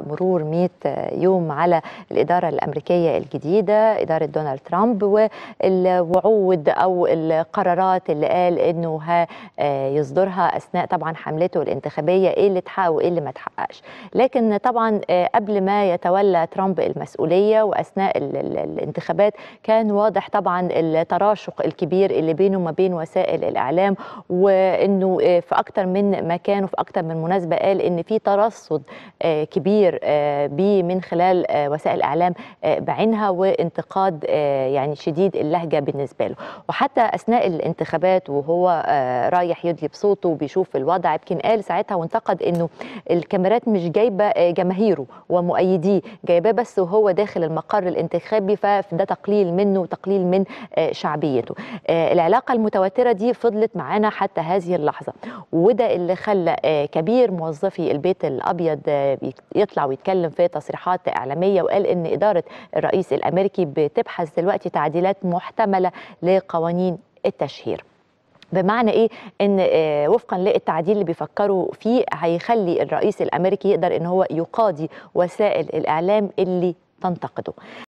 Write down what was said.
مرور 100 يوم على الإدارة الأمريكية الجديدة إدارة دونالد ترامب والوعود أو القرارات اللي قال إنه هيصدرها آه، أثناء طبعا حملته الانتخابية إيه اللي اتحقق وإيه اللي ما اتحققش لكن طبعا آه، قبل ما يتولى ترامب المسؤولية وأثناء الانتخابات كان واضح طبعا التراشق الكبير اللي بينه وما بين وسائل الإعلام وإنه آه، في أكتر من مكان وفي أكتر من مناسبة قال إن في ترصد كبير التعبير آه، بيه من خلال آه، وسائل الإعلام آه، بعينها وانتقاد يعني شديد اللهجة بالنسبة له وحتى أثناء الانتخابات وهو رايح يدلي بصوته وبيشوف الوضع يمكن قال ساعتها وانتقد أنه الكاميرات مش جايبة جماهيره ومؤيديه جايباه بس وهو داخل المقر الانتخابي فده تقليل منه وتقليل من شعبيته العلاقة المتوترة دي فضلت معانا حتى هذه اللحظة وده اللي خلى كبير موظفي البيت الأبيض يطلع يطلع ويتكلم في تصريحات اعلاميه وقال ان اداره الرئيس الامريكي بتبحث دلوقتي تعديلات محتمله لقوانين التشهير بمعنى ايه ان آه، وفقا للتعديل اللي بيفكروا فيه هيخلي الرئيس الامريكي يقدر ان هو يقاضي وسائل الاعلام اللي تنتقده